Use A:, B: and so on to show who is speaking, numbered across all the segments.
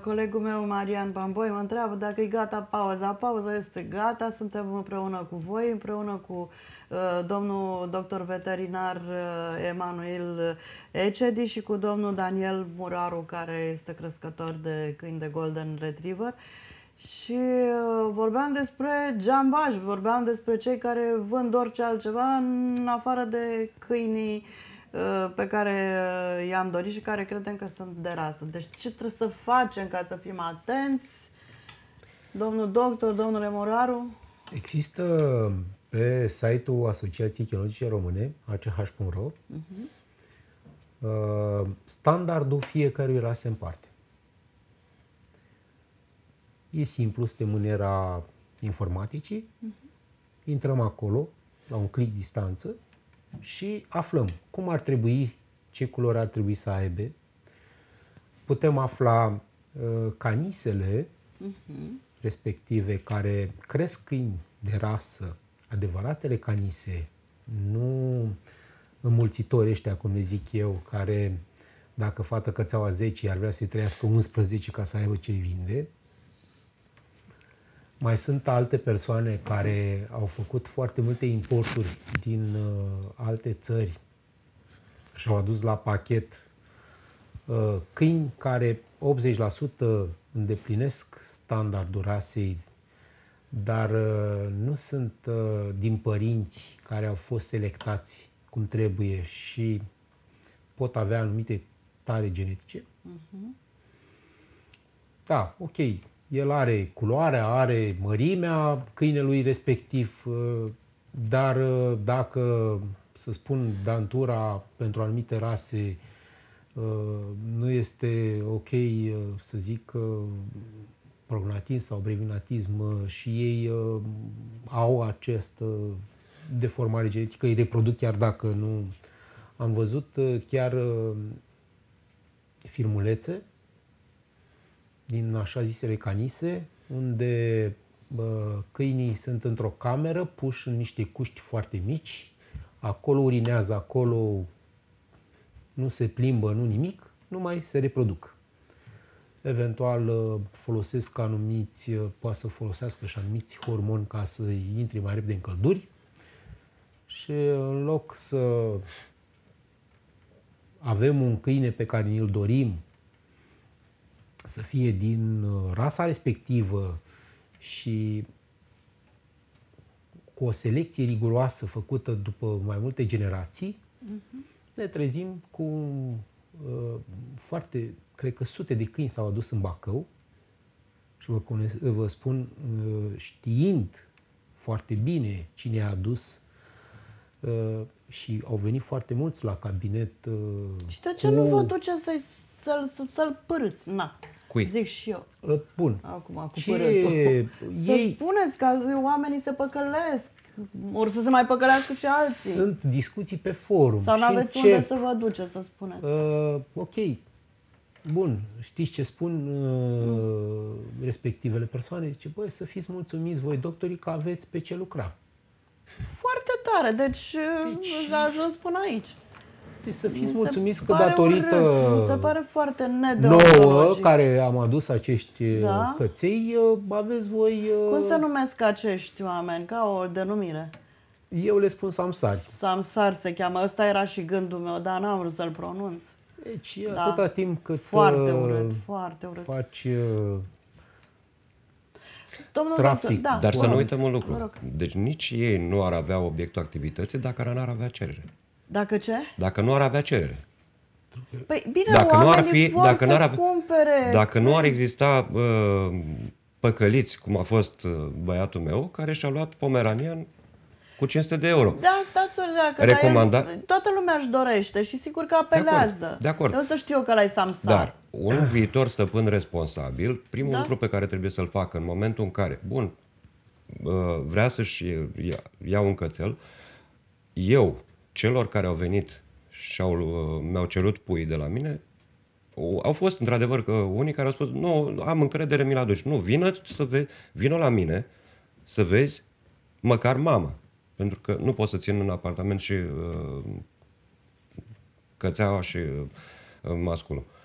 A: colegul meu, Marian Bamboi, mă întreabă dacă e gata pauza. Pauza este gata, suntem împreună cu voi, împreună cu uh, domnul doctor veterinar uh, Emanuel Ecedi și cu domnul Daniel Muraru, care este crescător de câini de Golden Retriever. Și uh, vorbeam despre geambaj, vorbeam despre cei care vând orice altceva în afară de câinii uh, Uh, pe care uh, i-am dorit și care credem că sunt de rasă. Deci ce trebuie să facem ca să fim atenți? Domnul doctor, domnule Moraru?
B: Există pe site-ul Asociației Chinologice Române, ach.ro, mhm. uh-huh. standardul fiecărui rase în parte. E simplu, suntem în era informaticii, uh-huh. intrăm acolo, la un clic distanță, și aflăm cum ar trebui, ce culoare ar trebui să aibă. Putem afla uh, canisele uh-huh. respective care cresc câini de rasă, adevăratele canise, nu înmulțitori ăștia, cum le zic eu, care dacă fată cățeaua 10 ar vrea să-i trăiască 11 ca să aibă ce vinde, mai sunt alte persoane care au făcut foarte multe importuri din uh, alte țări și au adus la pachet uh, câini care 80% îndeplinesc standardul rasei, dar uh, nu sunt uh, din părinți care au fost selectați cum trebuie și pot avea anumite tare genetice. Uh-huh. Da, ok, el are culoarea, are mărimea câinelui respectiv, uh, dar uh, dacă, să spun, dantura pentru anumite rase uh, nu este ok, să zic, prognatism sau brevinatism și ei au acest deformare genetică, îi reproduc chiar dacă nu. Am văzut chiar filmulețe din așa zisele canise, unde bă, câinii sunt într-o cameră, puși în niște cuști foarte mici, acolo urinează, acolo nu se plimbă, nu nimic, nu mai se reproduc. Eventual ă, folosesc anumiți, ă, poate să folosească și anumiți hormoni ca să intri mai repede în călduri și în loc să avem un câine pe care îl dorim, să fie din uh, rasa respectivă și cu o selecție riguroasă făcută după mai multe generații, uh-huh. ne trezim cu uh, foarte, cred că sute de câini s-au adus în Bacău și vă, vă spun, uh, știind foarte bine cine a adus uh, și au venit foarte mulți la cabinet. Uh, și de ce cu... nu vă
A: duceți să-i să-l, să să-l părâți, na. Cui? Zic și eu. Ă, bun. Acum, cu Ce... Să Ei... spuneți că oamenii se păcălesc, Or să se mai păcălească și alții. Sunt
B: discuții pe forum. Sau nu aveți încep... unde să
A: vă duce să spuneți.
B: Uh, ok. Bun, știți ce spun uh, respectivele persoane? Zice, băi, să fiți mulțumiți voi, doctorii, că aveți pe ce lucra.
A: Foarte tare, deci, deci... a ajuns până aici.
B: Deci să fiți mulțumiți că datorită urât, se
A: pare foarte nouă
B: care am adus acești uh, da? căței,
A: uh, aveți voi... Uh, Cum se numesc acești oameni? Ca o denumire.
B: Eu le spun samsari.
A: Samsari se cheamă. Ăsta era și gândul meu, dar n-am vrut să-l pronunț. Deci da. atâta timp cât foarte urât, foarte urât. faci Domnul trafic. da,
B: dar să nu uităm
A: un lucru.
C: Deci nici ei nu ar avea obiectul activității dacă n-ar avea cerere. Dacă ce? Dacă nu ar avea cerere.
A: Păi bine, dacă nu ar fi, vor dacă să ar, cumpere. Dacă
C: nu ar exista uh, păcăliți, cum a fost uh, băiatul meu, care și-a luat pomeranian cu 500 de euro.
A: Da, stați dacă Recomanda... el, toată lumea își dorește și sigur că apelează. De acord. De acord. Eu să știu că ai Samsung. Dar
C: un viitor stăpân responsabil, primul da? lucru pe care trebuie să-l facă în momentul în care, bun, vrea să-și ia, ia un cățel, eu celor care au venit și au, uh, mi-au cerut pui de la mine, au fost într-adevăr că unii care au spus, nu, am încredere, mi-l aduci. Nu, vină, să vezi, vină la mine să vezi măcar mama. Pentru că nu pot să țin în apartament și uh, cățeaua și uh, masculul. Uh,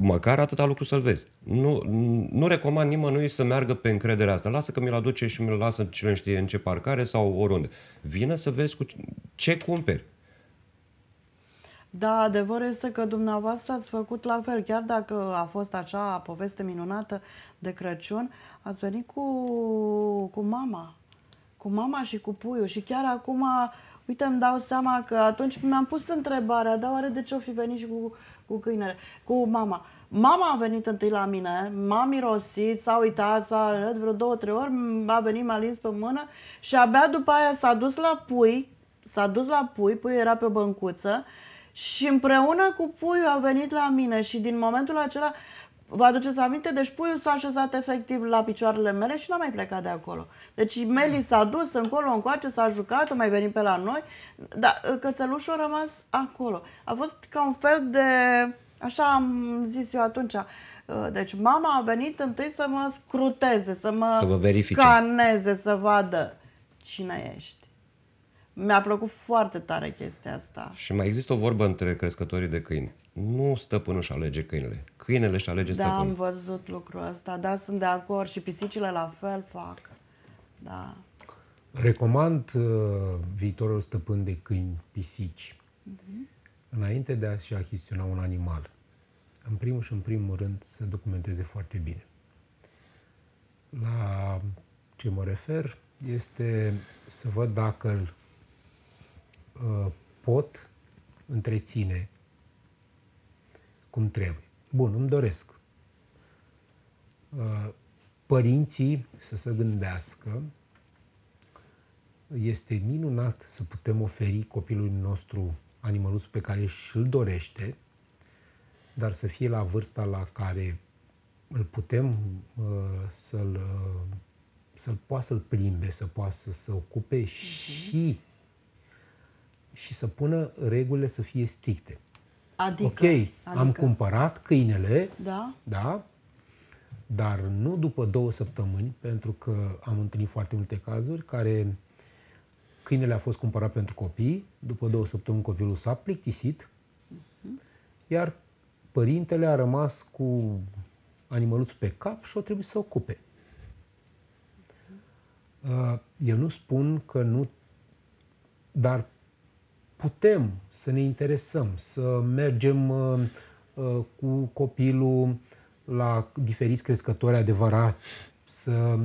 C: Măcar atâta lucru să-l vezi. Nu, nu recomand nimănui să meargă pe încrederea asta. Lasă că mi-l aduce și mi-l lasă cine știe în ce parcare sau oriunde. Vină să vezi cu ce cumperi.
A: Da, adevărul este că dumneavoastră ați făcut la fel, chiar dacă a fost acea poveste minunată de Crăciun, ați venit cu, cu mama, cu mama și cu puiul și chiar acum Uite, îmi dau seama că atunci mi-am pus întrebarea, dar oare de ce o fi venit și cu, cu câinele, cu mama? Mama a venit întâi la mine, m-a mirosit, s-a uitat, s-a arăt vreo două, trei ori, a venit, m-a lins pe mână și abia după aia s-a dus la pui, s-a dus la pui, pui era pe băncuță și împreună cu puiul a venit la mine și din momentul acela Vă aduceți aminte? Deci puiul s-a așezat efectiv la picioarele mele și n-a mai plecat de acolo. Deci Meli s-a dus încolo, încoace, s-a jucat, mai venit pe la noi, dar uh, cățelușul a rămas acolo. A fost ca un fel de, așa am zis eu atunci, uh, deci mama a venit întâi să mă scruteze, să mă să vă scaneze, să vadă cine ești. Mi-a plăcut foarte tare chestia asta.
C: Și mai există o vorbă între crescătorii de câini nu stăpânul își alege câinele. Câinele își alege da, stăpânul.
A: Da, am văzut lucrul ăsta. Da, sunt de acord. Și pisicile la fel fac. Da.
B: Recomand uh, viitorul stăpân de câini, pisici, uh-huh. înainte de a-și achiziționa un animal, în primul și în primul rând să documenteze foarte bine. La ce mă refer este să văd dacă îl uh, pot întreține cum trebuie. Bun, îmi doresc uh, părinții să se gândească este minunat să putem oferi copilului nostru animalul pe care și-l dorește, dar să fie la vârsta la care îl putem uh, să-l, uh, să-l poată să-l plimbe, să poată să se ocupe mhm. și, și să pună regulile să fie stricte. Adică, ok, adică... am cumpărat câinele, da? da, dar nu după două săptămâni, pentru că am întâlnit foarte multe cazuri care câinele a fost cumpărat pentru copii, după două săptămâni copilul s-a plictisit, uh-huh. iar părintele a rămas cu animăluțul pe cap și o trebuie să o ocupe. Mhm. Uh, eu nu spun că nu, dar putem să ne interesăm, să mergem uh, uh, cu copilul la diferiți crescători adevărați, să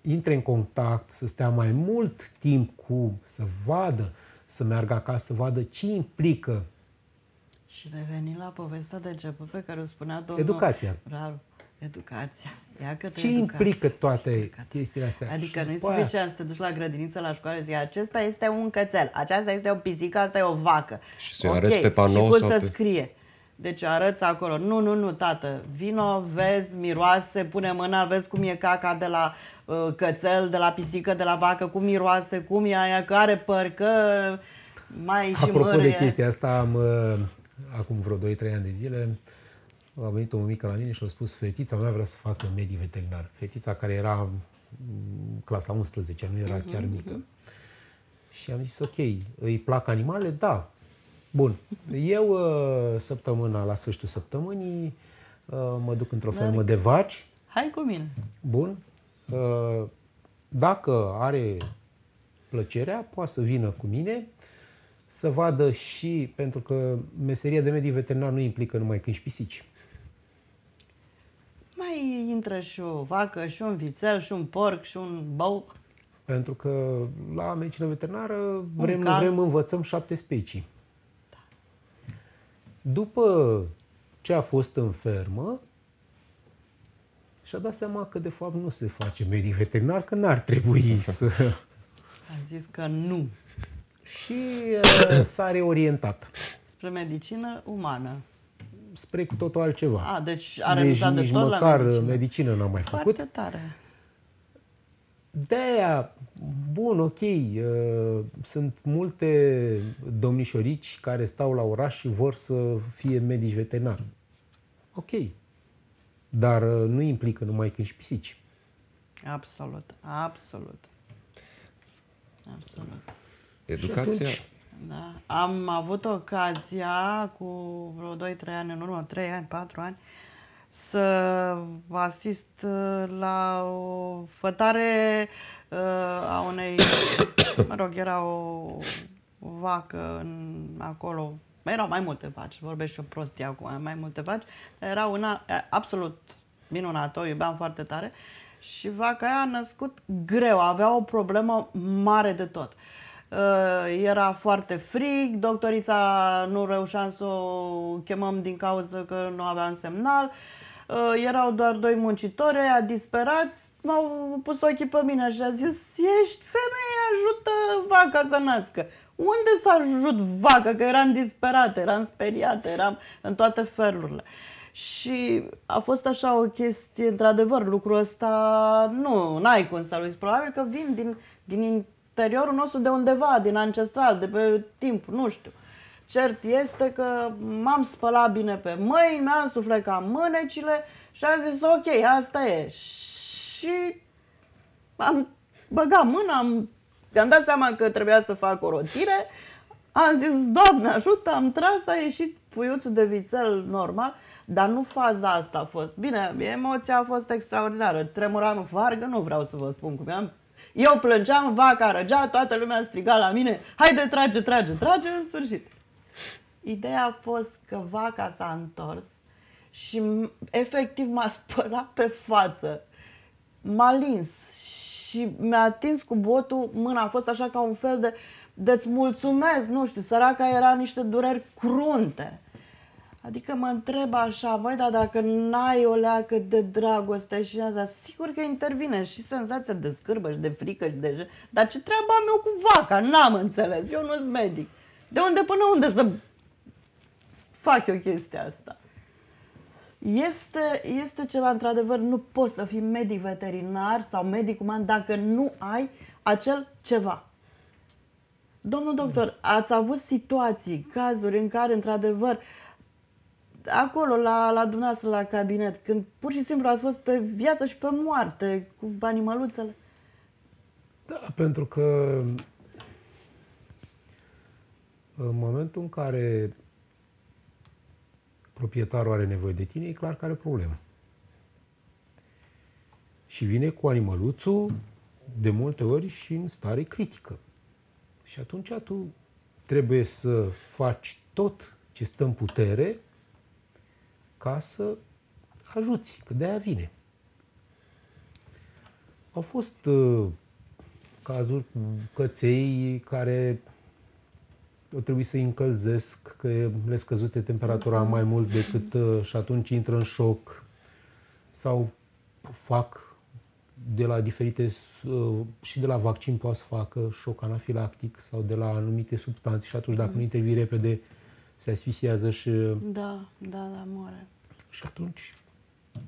B: intre în contact, să stea mai mult timp cu, să vadă, să meargă acasă, să vadă ce implică.
A: Și reveni la povestea de început pe care o spunea domnul Educația. Rar,
B: Educația.
A: Ia că Ce educația. implică
B: toate implică. chestiile astea? Adică nu e suficient
A: aia... să te duci la grădiniță, la școală, zi acesta este un cățel, aceasta este o pisică, asta e o vacă. Și să okay. arăți pe panou și cum să pe... scrie. Deci arăți acolo, nu, nu, nu, tată, vino, vezi, miroase, pune mâna, vezi cum e caca de la uh, cățel, de la pisică, de la vacă, cum miroase, cum e aia, care are păr, că mai Apropo și Apropo de chestia
B: asta, am, uh, acum vreo 2-3 ani de zile, uh, a venit o mică la mine și a spus, fetița mea vrea să facă medic veterinar. Fetița care era clasa 11, nu era uh-huh, chiar mhm, mică. Uh-huh. Și am zis, ok, îi plac animale? Da. Bun. Eu, ă, săptămâna, la sfârșitul săptămânii, ă, mă duc într-o fermă de vaci.
A: Hai cu mine.
B: Bun. Ă, dacă are plăcerea, poate să vină cu mine să vadă și, pentru că meseria de medic veterinar nu implică numai câini și pisici
A: mai intră și o vacă, și un vițel, și un porc, și un bou.
B: Pentru că la medicină veterinară vrem, cal... vrem învățăm șapte specii. Da. După ce a fost în fermă, și-a dat seama că de fapt nu se face medic veterinar, că n-ar trebui să... A zis că nu. Și uh, s-a reorientat. Spre
A: medicină umană
B: spre cu totul altceva.
A: A, deci a deci nici de tot măcar la medicină. medicină n-am mai Foarte tare.
B: De-aia, bun, ok, uh, sunt multe domnișorici care stau la oraș și vor să fie medici veterinari. Ok, dar uh, nu implică numai câini și pisici.
A: Absolut, absolut.
C: Absolut.
B: Educația,
A: da. Am avut ocazia cu vreo 2-3 ani în urmă, 3 ani, 4 ani, să asist uh, la o fătare uh, a unei, mă rog, era o vacă în, acolo, erau mai multe vaci, vorbesc și eu prostie acum, mai multe vaci, era una absolut minunată, o iubeam foarte tare și vaca aia a născut greu, avea o problemă mare de tot. Uh, Uh, era foarte frig, doctorița nu reușeam să o chemăm din cauza că nu aveam semnal. Uh, erau doar doi muncitori, a disperați, m-au pus ochii pe mine și a zis Ești femeie, ajută vaca să nască. Unde să ajut vaca? Că eram disperată, eram speriată, eram în toate felurile. Și a fost așa o chestie, într-adevăr, lucrul ăsta, nu, n-ai cum să-l uiți. Probabil că vin din, din exteriorul nostru de undeva, din ancestral, de pe timp, nu știu. Cert este că m-am spălat bine pe mâini, mi-am suflecat mânecile și am zis ok, asta e. Și am băgat mâna, am, mi-am dat seama că trebuia să fac o rotire, am zis, Doamne ajută, am tras, a ieșit puiuțul de vițel normal, dar nu faza asta a fost. Bine, emoția a fost extraordinară. Tremuranul Vargă, nu vreau să vă spun cum am eu plângeam, vaca răgea, toată lumea striga la mine, haide, trage, trage, trage, în sfârșit. Ideea a fost că vaca s-a întors și efectiv m-a spălat pe față. M-a lins și mi-a atins cu botul mâna. A fost așa ca un fel de, de-ți mulțumesc, nu știu, săraca era niște dureri crunte. Adică mă întreb așa, voi, dar dacă n-ai o leacă de dragoste și asta, sigur că intervine și senzația de scârbă și de frică și de... Dar ce treaba am eu cu vaca? N-am înțeles, eu nu sunt medic. De unde până unde să fac eu chestia asta? Este, este ceva, într-adevăr, nu poți să fii medic veterinar sau medic uman dacă nu ai acel ceva. Domnul doctor, ați avut situații, cazuri în care, într-adevăr, uh, acolo, la, la dumneavoastră, la cabinet, când pur și simplu ați fost pe viață și pe moarte cu animăluțele?
B: Da, pentru că în momentul în care proprietarul are nevoie de tine, e clar că are problemă. Și vine cu animăluțul de multe ori și în stare critică. Și atunci tu trebuie să faci tot ce stă în putere ca să ajuți, că de-aia vine. Au fost uh, cazuri cu căței care o trebuie să-i încălzesc, că le scăzute temperatura mai mult decât uh, și atunci intră în șoc sau fac de la diferite, uh, și de la vaccin poate să facă șoc anafilactic sau de la anumite substanțe și atunci dacă mm. nu intervii repede se asfixiază și...
A: Da, da, da, moare. Și atunci...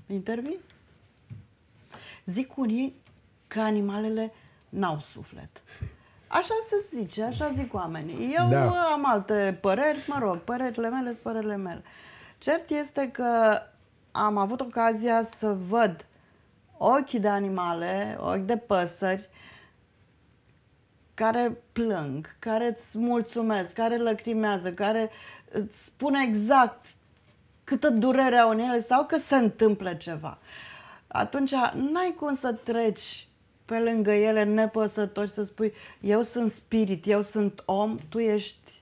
A: Intervii? Zic unii că animalele n-au suflet. Așa se zice, așa zic oamenii. Eu da. am alte păreri, mă rog, părerile mele sunt părerile mele. Cert este că am avut ocazia să văd ochi de animale, ochi de păsări, care plâng, care îți mulțumesc, care lăcrimează, care îți spune exact câtă durere au în ele sau că se întâmplă ceva. Atunci n-ai cum să treci pe lângă ele nepăsători să spui eu sunt spirit, eu sunt om, tu ești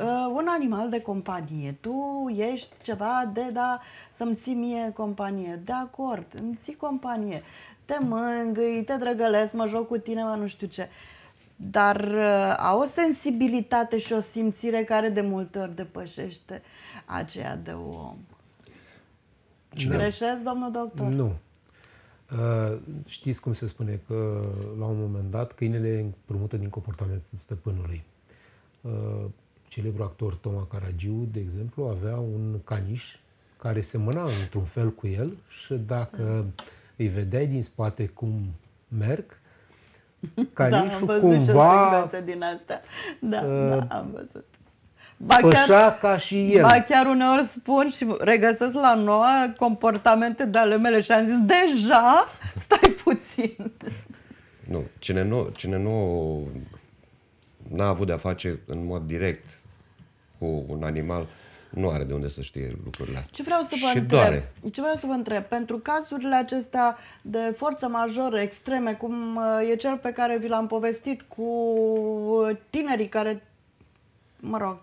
A: uh, un animal de companie, tu ești ceva de da să-mi ții mie companie, de acord, îmi ții companie, te mângâi, te drăgălesc, mă joc cu tine, mă nu știu ce. Uh, dar uh, au o sensibilitate și o simțire care de multe ori depășește aceea de om. Cine? Da. Greșesc, domnul doctor? Nu.
B: Uh, știți cum se spune că la un moment dat câinele împrumută din comportamentul stăpânului. Uh, celebrul actor Toma Caragiu, de exemplu, avea un caniș care semăna într-un fel cu el și dacă ah. îi vedeai din spate cum merg, care da, am cumva...
A: Și din asta. Da, uh, da, am văzut.
B: Ba pășa chiar,
C: ca și el. Ba
A: chiar uneori spun și regăsesc la noua comportamente de ale mele și am zis, deja, stai puțin.
C: Nu, cine nu, cine nu n-a avut de-a face în mod direct cu un animal, nu are de unde să știe lucrurile astea. Ce vreau să vă și întreb, doare.
A: Ce vreau să vă întreb, pentru cazurile acestea de forță majoră extreme, cum uh, e cel pe care vi l-am povestit cu uh, tinerii care, mă rog,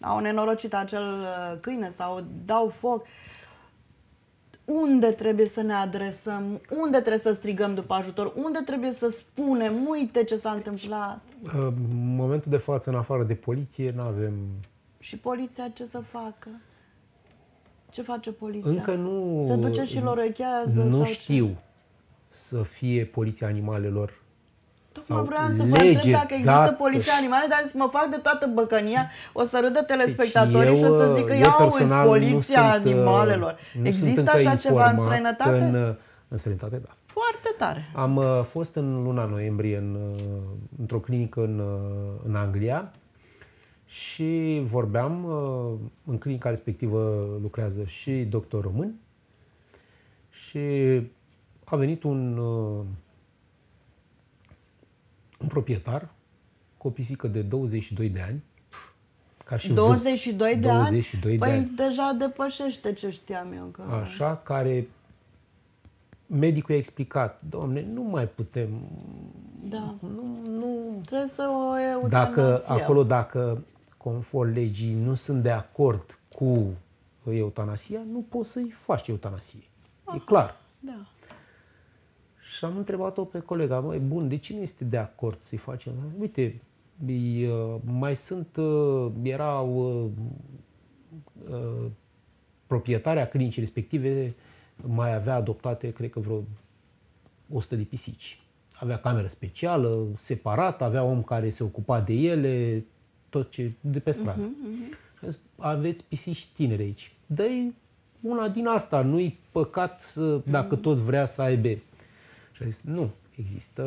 A: au nenorocit acel uh, câine sau dau foc, unde trebuie să ne adresăm, unde trebuie să strigăm după ajutor, unde trebuie să spunem, uite ce s-a deci, întâmplat.
B: În momentul de față, în afară de poliție, nu avem și
A: poliția ce să facă? Ce face poliția? Încă nu... Se duce și lorechează? Nu
B: știu ce? să fie poliția animalelor mă vreau să vă întreb dacă există dată. poliția
A: animale, dar mă fac de toată băcănia, o să râdă deci telespectatorii deci eu, și o să zică, ia uite, poliția sunt, uh, animalelor. Există așa ceva în străinătate? În, uh,
B: în străinătate, da.
A: Foarte tare.
B: Am uh, fost în luna noiembrie în, într-o clinică în, în Anglia, și vorbeam, uh, în clinica respectivă lucrează și doctor român și a venit un, uh, un proprietar cu o pisică de 22 de ani, ca și 22 vârst, de 22 ani? De păi ani.
A: deja depășește ce știam eu. Că...
B: Așa, care medicul i-a explicat, domne, nu mai putem...
A: Da. Nu, nu... Trebuie să o eutanasie. Dacă acolo,
B: dacă conform legii, nu sunt de acord cu eutanasia, nu poți să-i faci eutanasie. Aha, e clar. Da. Și am întrebat-o pe colega, mai bun, de ce nu este de acord să-i facem? Uite, mai sunt, erau proprietarea clinicii respective mai avea adoptate, cred că vreo 100 de pisici. Avea cameră specială, separat, avea om care se ocupa de ele, tot ce de pe stradă. Uh-huh, uh-huh. Aveți pisici tinere aici. dă una din asta, nu-i păcat să, dacă uh-huh. tot vrea să aibă. Și a zis, nu, există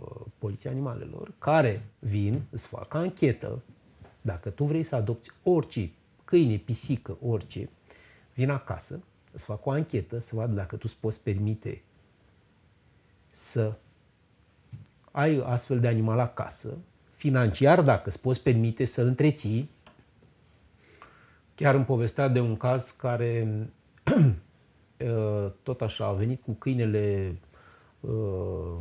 B: uh, poliția animalelor care vin, îți fac anchetă. Dacă tu vrei să adopți orice câine, pisică, orice, vin acasă, îți fac o anchetă să vadă dacă tu îți poți permite să ai astfel de animal acasă, financiar, dacă îți poți permite să-l întreții. Chiar îmi povestea de un caz care uh, tot așa a venit cu câinele uh,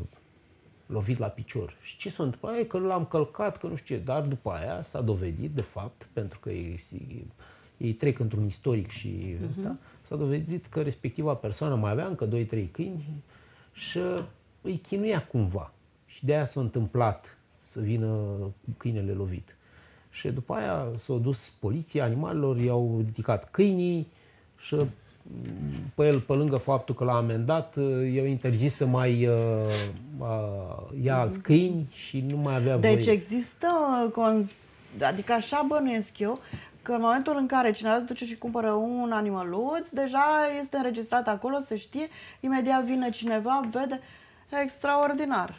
B: lovit la picior. Și ce s-a întâmplat? E că l-am călcat, că nu știu ce. Dar după aia s-a dovedit, de fapt, pentru că ei, ei trec într-un istoric și uh-huh. Mhm. asta, s-a dovedit că respectiva persoană mai avea încă 2-3 câini și îi chinuia cumva. Și de aia s-a întâmplat să vină câinele lovit. Și după aia s au dus poliția animalelor, i-au ridicat câinii și mm, pe el, pe lângă faptul că l-a amendat, eh, i-au interzis să mai uh, uh, ia alți câini și nu mai avea deci voie. Deci
A: există, adică așa bănuiesc eu, că în momentul în care cineva se duce și cumpără un animăluț, deja este înregistrat acolo, se știe, imediat vine cineva, vede, extraordinar.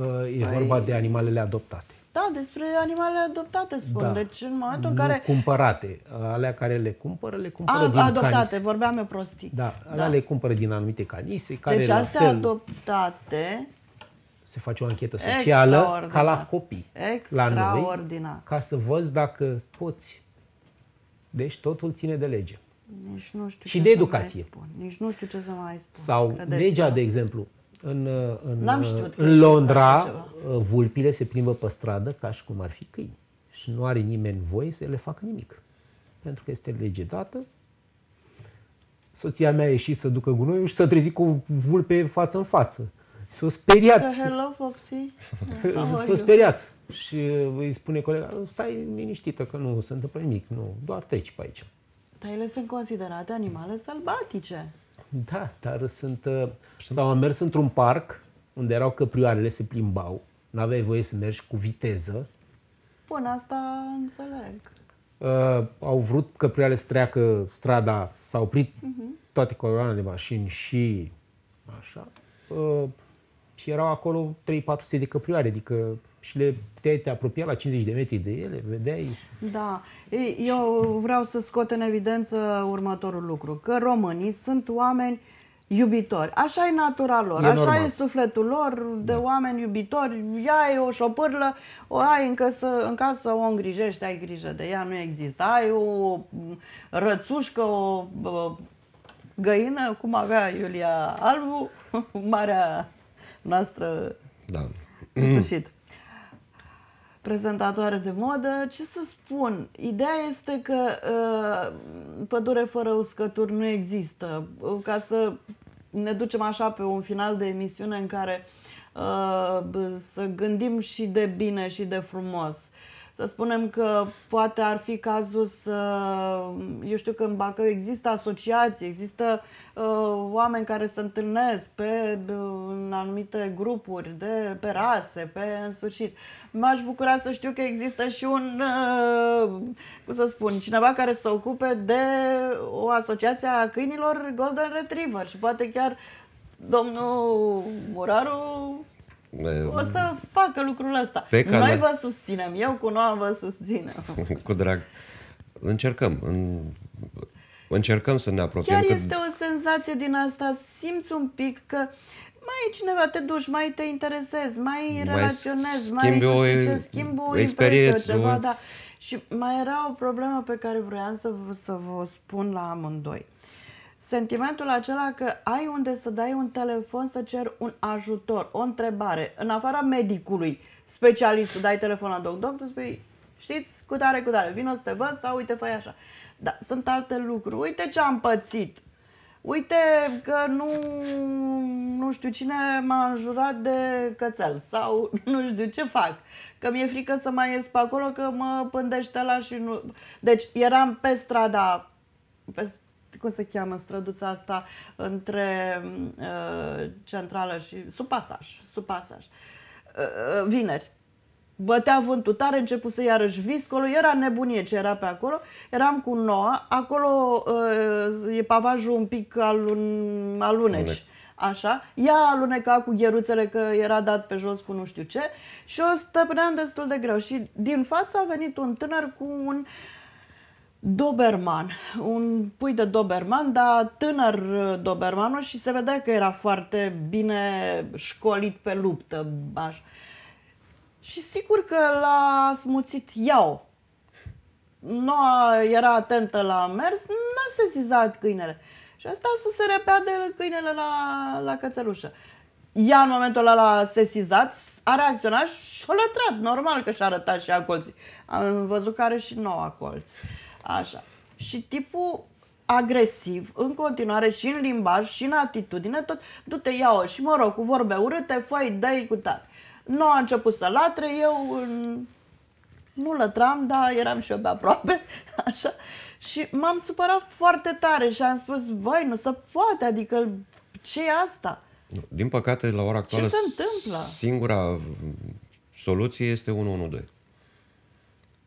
B: Păi, e Ai... vorba de animalele adoptate.
A: Da, despre animalele adoptate spun. Da. Deci în momentul în care...
B: cumpărate. Alea care le cumpără, le cumpără A, din adoptate, canise. vorbeam eu
A: prostii. Da, da. alea da. le cumpără
B: din anumite canise. Care deci astea fel...
A: adoptate...
B: Se face o anchetă socială ca la copii. Extraordinar. La noi, ca să văd dacă poți. Deci totul ține de lege. Nici nu știu și ce de educație. Să
A: mai spun. Nici nu știu ce să mai spun. Sau Credeți legea, eu? de
B: exemplu, în, uh, în, uh, în Londra, uh, vulpile se plimbă pe stradă ca și cum ar fi câini. Și nu are nimeni voie să le facă nimic. Pentru că este lege dată. Soția mea a ieșit să ducă gunoiul și să a trezit cu vulpe față în față. S-a speriat.
A: Hello, Foxy. S-a speriat.
B: Și îi spune colega, stai liniștită că nu se întâmplă nimic, nu, doar treci pe aici.
A: Dar ele sunt considerate animale sălbatice.
B: Da, dar sunt... Uh, sau am mers într-un parc unde erau căprioarele, se plimbau. N-aveai voie să mergi cu viteză.
A: Bun, asta înțeleg.
B: Uh, au vrut căprioarele să treacă strada, s-au oprit uh-huh. toate coloanele de mașini și așa. Uh, și erau acolo 3-400 de căprioare, adică și le puteai te apropia la 50 de metri de ele, vedeai...
A: Da, eu vreau să scot în evidență următorul lucru, că românii sunt oameni iubitori. Așa e natura lor, e așa normal. e sufletul lor de da. oameni iubitori. Ea e o șopârlă, o ai în casă, în casă, o îngrijești, ai grijă de ea, nu există. Ai o rățușcă, o, o găină, cum avea Iulia Albu, marea noastră da. În sfârșit prezentatoare de modă, ce să spun? Ideea este că uh, pădure fără uscături nu există. ca să ne ducem așa pe un final de emisiune în care uh, să gândim și de bine și de frumos. Uh, să spunem că poate ar fi cazul să, eu știu că în Bacău există asociații, există uh, oameni care se întâlnesc pe uh, în anumite grupuri, de, pe rase, pe în sfârșit. M-aș bucura să știu că există și un, uh, cum să spun, cineva care se ocupe de o asociație a câinilor Golden Retriever și poate chiar domnul Moraru Ehm, o să facă lucrul ăsta. Pe Noi care... vă susținem, eu cu noua vă susținem.
C: cu drag. Încercăm. În... Încercăm să ne apropiem. Chiar că... este
A: o senzație din asta. Simți un pic că mai e cineva, te duci, mai te interesezi, mai, mai relaționezi, mai o, ce, schimbi o impresie. ceva, da. Și mai era o problemă pe care vreau să, vă, să vă spun la amândoi. Sentimentul acela că ai unde să dai un telefon să cer un ajutor, o întrebare, în afara medicului, specialistul, dai telefon la doctor, spui, știți, cu tare, cu tare, vino să te văd sau uite, fai așa. Dar sunt alte lucruri. Uite ce am pățit. Uite că nu, nu știu cine m-a înjurat de cățel sau nu știu ce fac. Că mi-e frică să mai ies pe acolo că mă pândește la și nu... Deci eram pe strada, pe cum se cheamă străduța asta între uh, centrală și sub pasaj, sub pasaj. Uh, uh vineri. Bătea vântul tare, început să iarăși viscolo, era nebunie ce era pe acolo, eram cu Noa, acolo uh, e pavajul un pic alun, aluneci. așa, ea aluneca cu gheruțele că era dat pe jos cu nu știu ce și o stăpâneam destul de greu și din față a venit un tânăr cu un uh, Doberman, un pui de Doberman, dar tânăr uh, Dobermanul și se vedea că era foarte bine școlit pe luptă. Așa. Și sigur că l-a smuțit iau. Noa era atentă la mers, n-a sesizat câinele. Și asta să se repea de câinele la, la cățelușă. Ea în momentul ăla l-a sesizat, a reacționat și a lătrat. Normal că și-a arătat și a colții. Am văzut că are și noua colți. Așa. Și tipul agresiv, în continuare și în limbaj și în atitudine, tot du-te, iau și mă rog, cu vorbe urâte, făi, dă cu tare. Nu a început să latre, eu nu lătram, dar eram și eu pe aproape, așa. Și m-am supărat foarte tare și am spus, băi, nu se poate, adică ce e asta?
C: Din păcate, la ora actuală, ce se întâmplă? singura soluție este 112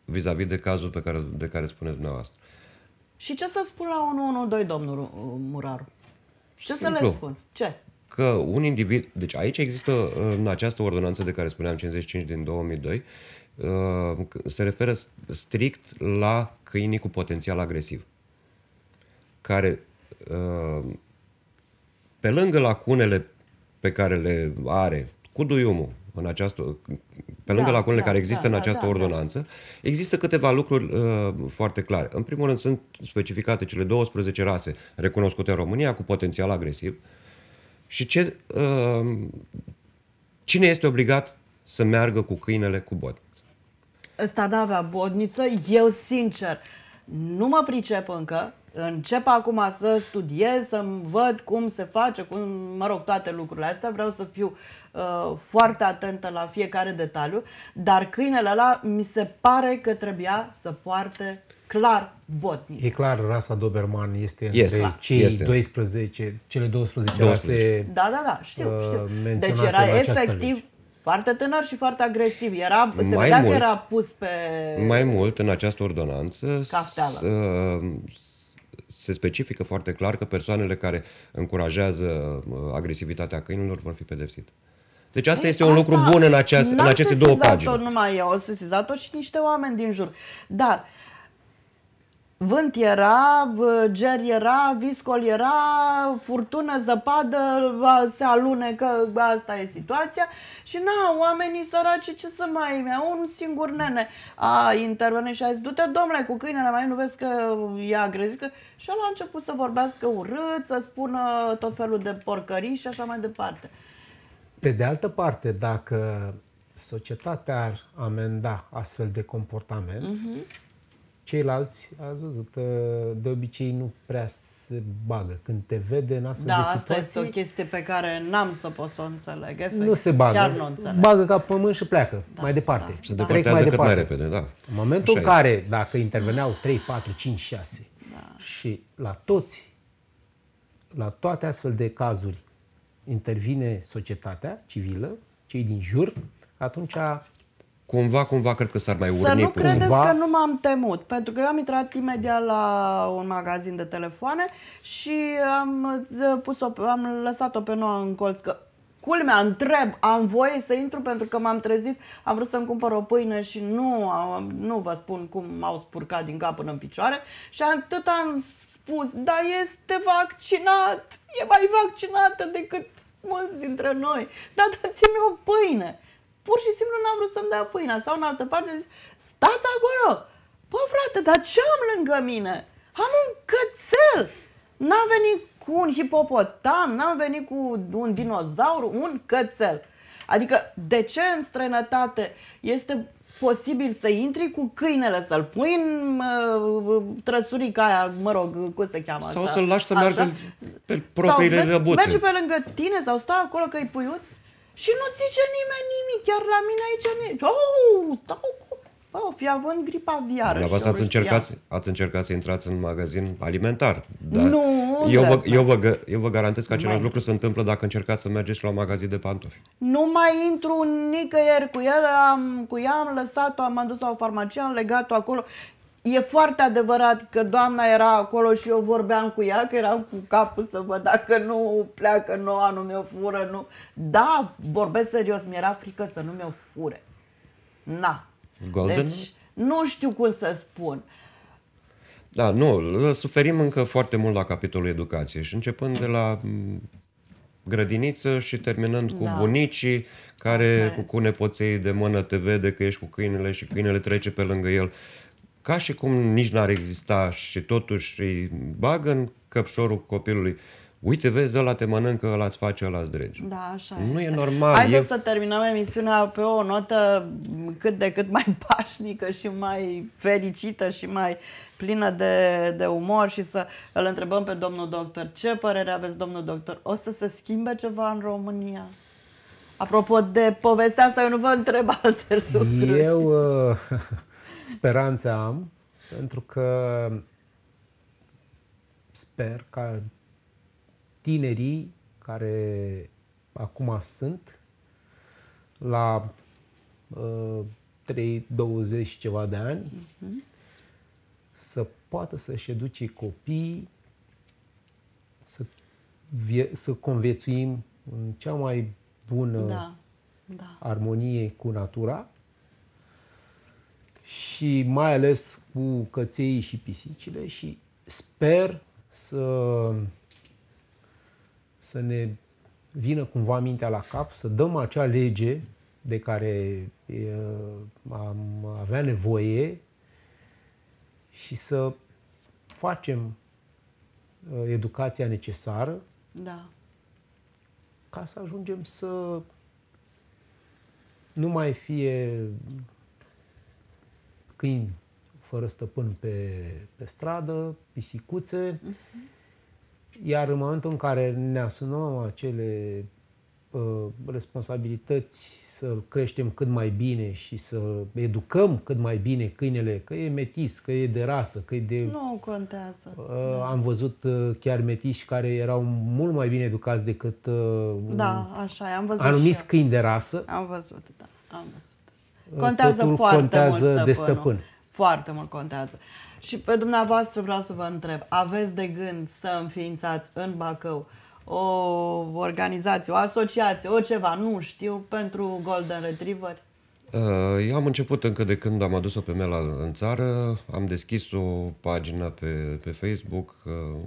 C: vis-a-vis de cazul pe care, de care spuneți dumneavoastră.
A: Și ce să spun la 112, domnul Muraru? Ce Simplu. să le spun? Ce?
C: Că un individ... Deci aici există în această ordonanță de care spuneam 55 din 2002, uh, se referă strict la câinii cu potențial agresiv, care uh, pe lângă lacunele pe care le are cu duiumul, în această, pe lângă da, lacunele da, care există da, în această da, da, da. ordonanță, da. există câteva lucruri uh, foarte clare. În primul rând sunt specificate cele 12 rase recunoscute în România cu potențial agresiv și ce, uh, cine este obligat să meargă cu câinele cu bot.
A: Ăsta n-avea bodniță, eu sincer nu mă pricep încă, încep acum să studiez, să văd cum se face, cum, mă rog, toate lucrurile astea. Vreau să fiu uh, foarte atentă la fiecare detaliu, dar câinele ăla mi se pare că trebuia să poarte clar
B: botnic. E clar, rasa Doberman este, este cei este. 12, cele 12, 12 rase Da, da, da, știu, uh, știu. Deci era efectiv
A: lege. foarte tânăr și foarte agresiv. Era, se mai vedea mult, că era pus pe... Mai
C: mult, în această ordonanță, cafteală se specifică foarte clar că persoanele care încurajează uh, agresivitatea câinilor vor fi pedepsite. Deci asta Ei, este un asta lucru bun în, acea, în aceste două pagini.
A: Nu numai eu, au sesizat-o și niște oameni din jur. Dar Vânt era, ger era, viscol era, furtună, zăpadă, se alunecă, asta e situația și na, oamenii săraci ce să mai ia? un singur nene a intervenit și a zis, du-te domnule cu câinele mai nu vezi că e agresiv și ăla a început să vorbească urât, să spună tot felul de porcării și așa mai departe.
B: Pe de altă parte, dacă societatea ar amenda astfel de comportament, uh-huh Ceilalți, ați văzut, de obicei nu prea se bagă. Când te vede în astfel da, de situații... Da, asta
A: este o chestie pe care n-am să pot să o înțeleg. Efect. Nu se bagă. Chiar nu înțeleg. Bagă
B: ca pământ și pleacă da, mai departe. Da. Se depărtează mai cât mai repede, da. În momentul în care, e. dacă interveneau 3, 4, 5, 6 da. și la toți, la toate astfel de cazuri intervine societatea civilă, cei din jur, atunci
C: cumva, cumva cred că s-ar mai
A: urni. Să nu puțin. credeți cumva... că nu m-am temut, pentru că eu am intrat imediat la un magazin de telefoane și am, pus-o, am lăsat-o pe noua în colț, că culmea, întreb, am voie să intru pentru că m-am trezit, am vrut să-mi cumpăr o pâine și nu, nu vă spun cum m-au spurcat din cap până în picioare și atât am spus, da este vaccinat, e mai vaccinată decât mulți dintre noi, dar dați-mi o pâine pur și simplu n-a vrut să-mi dea pâinea. Sau în altă parte zis, stați acolo! Bă, frate, dar ce am lângă mine? Am un cățel! N-am venit cu un hipopotam, n-am venit cu un dinozaur, un cățel. Adică, de ce în străinătate este posibil să intri cu câinele, să-l pui în uh, trăsurica aia, mă rog, cum se cheamă Sau să-l lași să Așa? meargă
C: pe propriile sau răbute. merge
A: pe lângă tine sau stai acolo că-i puiuți? Și nu zice nimeni nimic, iar la mine aici... Oh, stau cu... Bă, fi având gripa aviară. Dar ați încercat,
C: ați încercat să intrați în magazin alimentar. Dar nu, eu vă, eu, vă, eu vă garantez că același mai. lucru se întâmplă dacă încercați să mergeți la un magazin de pantofi.
A: Nu mai intru nicăieri cu el, am, cu ea am lăsat-o, am dus la o farmacie, am legat-o acolo. E foarte adevărat că doamna era acolo și eu vorbeam cu ea, că eram cu capul să văd dacă nu pleacă noua, nu mi-o fură, nu. Da, vorbesc serios, mi-era frică să nu mi-o fure. Na. Golden? Deci, nu știu cum să spun.
C: Da, nu, suferim încă foarte mult la capitolul educației, și începând de la mm, grădiniță și terminând cu da. bunicii care cu, cu nepoței de mână te vede că ești cu câinele și câinele trece pe lângă el ca și cum nici n-ar exista și totuși îi bagă în căpșorul copilului. Uite, vezi, ăla te mănâncă, ăla îți face, ăla îți drege. Da, așa Nu este. e normal. Haideți e... să
A: terminăm emisiunea pe o notă cât de cât mai pașnică și mai fericită și mai plină de, de umor și să îl întrebăm pe domnul doctor ce părere aveți, domnul doctor, o să se schimbe ceva în România? Apropo de povestea asta, eu nu vă întreb alte lucruri.
B: Eu... Uh... speranțe am, pentru că sper ca tinerii care acum sunt la uh, 3, 20 ceva de ani, uh-huh. să poată să-și educe copiii, să, vie- să conviețuim în cea mai bună da. Da. armonie cu natura și mai ales cu căței și pisicile și sper să, să ne vină cumva mintea la cap, să dăm acea lege de care am avea nevoie și să facem educația necesară da. ca să ajungem să nu mai fie câini fără stăpân pe, pe stradă, pisicuțe, uh-huh. iar în momentul în care ne asumăm acele uh, responsabilități să-l creștem cât mai bine și să educăm cât mai bine câinele, că e metis, că e de rasă, că e de...
A: Nu contează. Uh, da.
B: Am văzut uh, chiar metiși care erau mult mai bine educați decât uh, da, așa, am văzut anumiți câini de rasă. Am
A: văzut, da. Am văzut. Contează totul foarte contează mult de stăpân. Foarte mult contează. Și pe dumneavoastră vreau să vă întreb, aveți de gând să înființați în Bacău o organizație, o asociație, o ceva, nu știu, pentru Golden Retriever?
C: Uh, eu am început încă de când am adus-o pe Mela în țară, am deschis o pagină pe, pe Facebook, uh,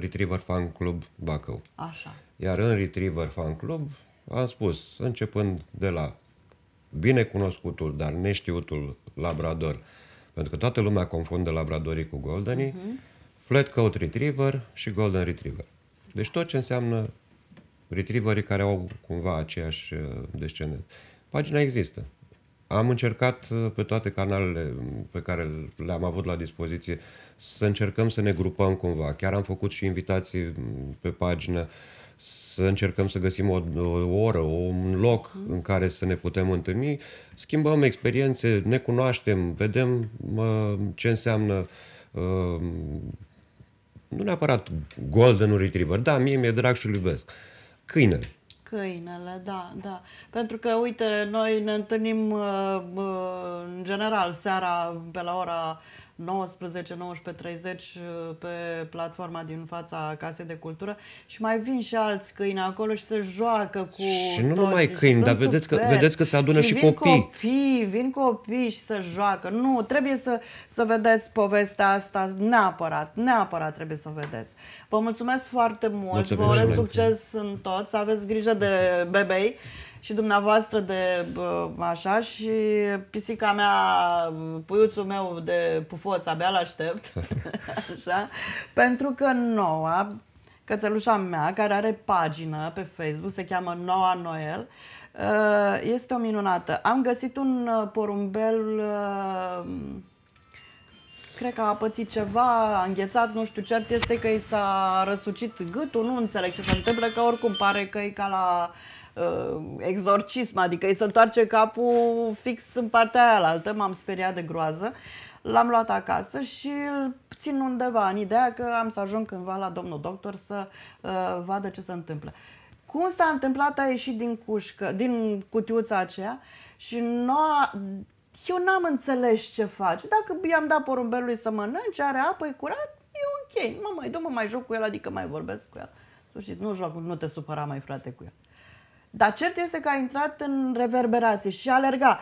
C: Retriever Fan Club Bacău. Așa. Iar în Retriever Fan Club am spus, începând de la binecunoscutul, dar neștiutul labrador. Pentru că toată lumea confundă labradorii cu goldenii, uh-huh. flat coat retriever și golden retriever. Deci tot ce înseamnă retrieverii care au cumva aceeași uh, descendență. Pagina există. Am încercat uh, pe toate canalele mm, pe care le-am avut la dispoziție să încercăm să ne grupăm cumva. Chiar am făcut și invitații mm, pe pagină uh, să încercăm să găsim o, o oră, un loc mm. în care să ne putem întâlni, schimbăm experiențe, ne cunoaștem, vedem uh, ce înseamnă uh, nu neapărat Golden Retriever, da, mie mi-e drag și iubesc. Câinele.
A: Câinele, da, da. Pentru că, uite, noi ne întâlnim uh, uh în general seara pe la ora uh, 19, 19, 30 pe platforma din fața Casei de Cultură și mai vin și alți câini acolo și se joacă cu Și nu toți numai câini, dar vedeți că, vedeți că se adună și, și vin copii. copii. Vin copii și se joacă. Nu, trebuie să, să vedeți povestea asta neapărat, neapărat trebuie să o vedeți. Vă mulțumesc foarte mult, mulțumesc vă urez succes în toți, aveți grijă de bebei și dumneavoastră de așa și pisica mea, puiuțul meu de pufos, abia l-aștept, așa, pentru că noua, cățelușa mea, care are pagină pe Facebook, se cheamă Noa Noel, ă, este o minunată. Am găsit un ă, porumbel ă, cred că a pățit ceva, a înghețat, nu știu, cert este că i s-a răsucit gâtul, nu înțeleg ce se întâmplă, că oricum pare că e ca la uh, exorcism, adică îi se întoarce capul fix în partea aia altă, m-am speriat de groază. L-am luat acasă și îl țin undeva în ideea că am să ajung cândva la domnul doctor să uh, vadă ce se întâmplă. Cum s-a întâmplat a ieșit din cușcă, din cutiuța aceea și nu a, eu n-am înțeles ce faci. Dacă i-am dat porumbelului să mănânce, are apă, e curat, e ok. Mă mai du, mă mai joc cu el, adică mai vorbesc cu el. Sfârșit, nu joc, nu te supăra mai frate cu el. Dar cert este că a intrat în reverberație și alerga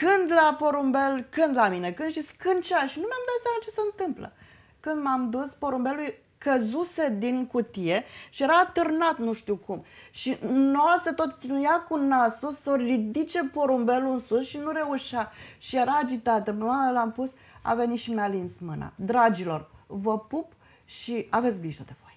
A: când la porumbel, când la mine, când și scâncea Și nu mi-am dat seama ce se întâmplă. Când m-am dus, porumbelul căzuse din cutie și era atârnat nu știu cum. Și nu se tot chinuia cu nasul să o ridice porumbelul în sus și nu reușea. Și era agitată. Mă l-am pus, a venit și mi-a lins mâna. Dragilor, vă pup și aveți grijă de voi.